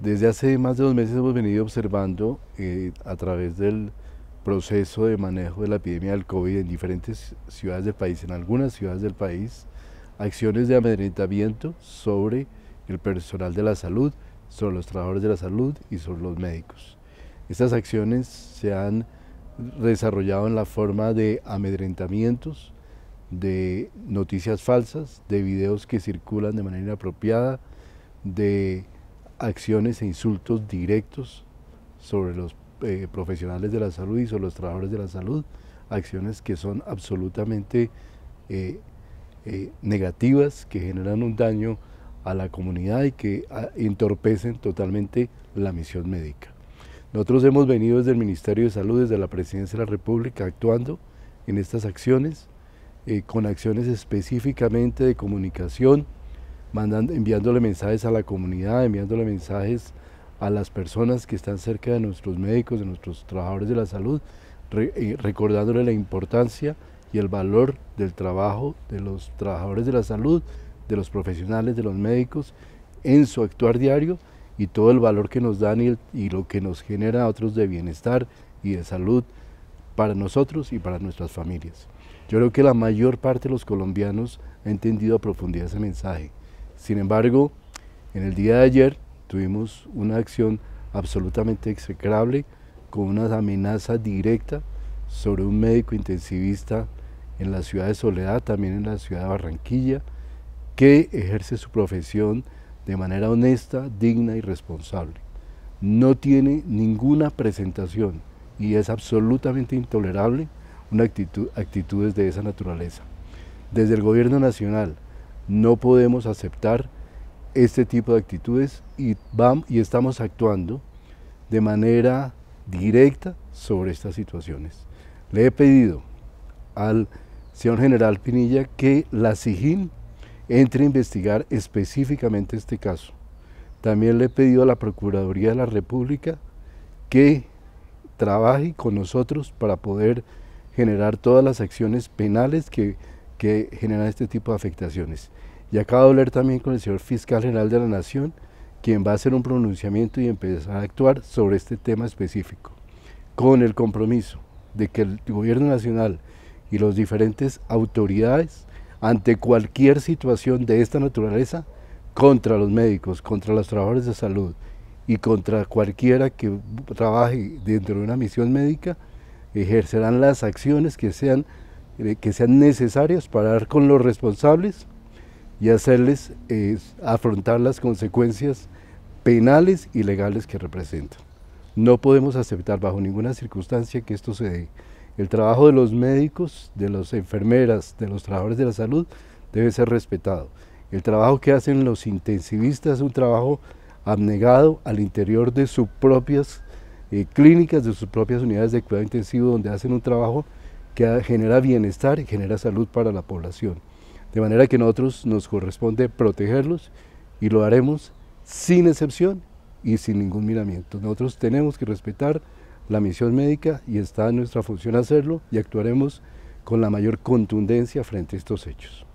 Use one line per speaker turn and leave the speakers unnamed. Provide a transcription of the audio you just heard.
Desde hace más de dos meses hemos venido observando eh, a través del proceso de manejo de la epidemia del COVID en diferentes ciudades del país, en algunas ciudades del país, acciones de amedrentamiento sobre el personal de la salud, sobre los trabajadores de la salud y sobre los médicos. Estas acciones se han desarrollado en la forma de amedrentamientos, de noticias falsas, de videos que circulan de manera inapropiada, de acciones e insultos directos sobre los eh, profesionales de la salud y sobre los trabajadores de la salud, acciones que son absolutamente eh, eh, negativas, que generan un daño a la comunidad y que ah, entorpecen totalmente la misión médica. Nosotros hemos venido desde el Ministerio de Salud, desde la Presidencia de la República, actuando en estas acciones, con acciones específicamente de comunicación, enviándole mensajes a la comunidad, enviándole mensajes a las personas que están cerca de nuestros médicos, de nuestros trabajadores de la salud, eh, recordándole la importancia y el valor del trabajo de los trabajadores de la salud, de los profesionales, de los médicos, en su actuar diario y todo el valor que nos dan y lo que nos genera a otros de bienestar y de salud para nosotros y para nuestras familias. Yo creo que la mayor parte de los colombianos ha entendido a profundidad ese mensaje sin embargo, en el día de ayer tuvimos una acción absolutamente execrable con una amenaza directa sobre un médico intensivista en la ciudad de Soledad, también en la ciudad de Barranquilla, que ejerce su profesión de manera honesta, digna y responsable. No tiene ninguna presentación y es absolutamente intolerable una actitud, actitudes de esa naturaleza. Desde el gobierno nacional, no podemos aceptar este tipo de actitudes y, y estamos actuando de manera directa sobre estas situaciones. Le he pedido al señor general Pinilla que la SIGIN entre a investigar específicamente este caso. También le he pedido a la Procuraduría de la República que trabaje con nosotros para poder generar todas las acciones penales que que generan este tipo de afectaciones. Y acabo de hablar también con el señor fiscal general de la Nación, quien va a hacer un pronunciamiento y empezar a actuar sobre este tema específico, con el compromiso de que el gobierno nacional y las diferentes autoridades, ante cualquier situación de esta naturaleza, contra los médicos, contra los trabajadores de salud y contra cualquiera que trabaje dentro de una misión médica, ejercerán las acciones que sean eh, que sean necesarias para dar con los responsables y hacerles eh, afrontar las consecuencias penales y legales que representan. No podemos aceptar bajo ninguna circunstancia que esto se dé. El trabajo de los médicos, de las enfermeras, de los trabajadores de la salud debe ser respetado. El trabajo que hacen los intensivistas es un trabajo abnegado al interior de sus propias eh, clínicas, de sus propias unidades de cuidado intensivo, donde hacen un trabajo que genera bienestar y genera salud para la población. De manera que nosotros nos corresponde protegerlos y lo haremos sin excepción y sin ningún miramiento. Nosotros tenemos que respetar la misión médica y está en nuestra función hacerlo y actuaremos con la mayor contundencia frente a estos hechos.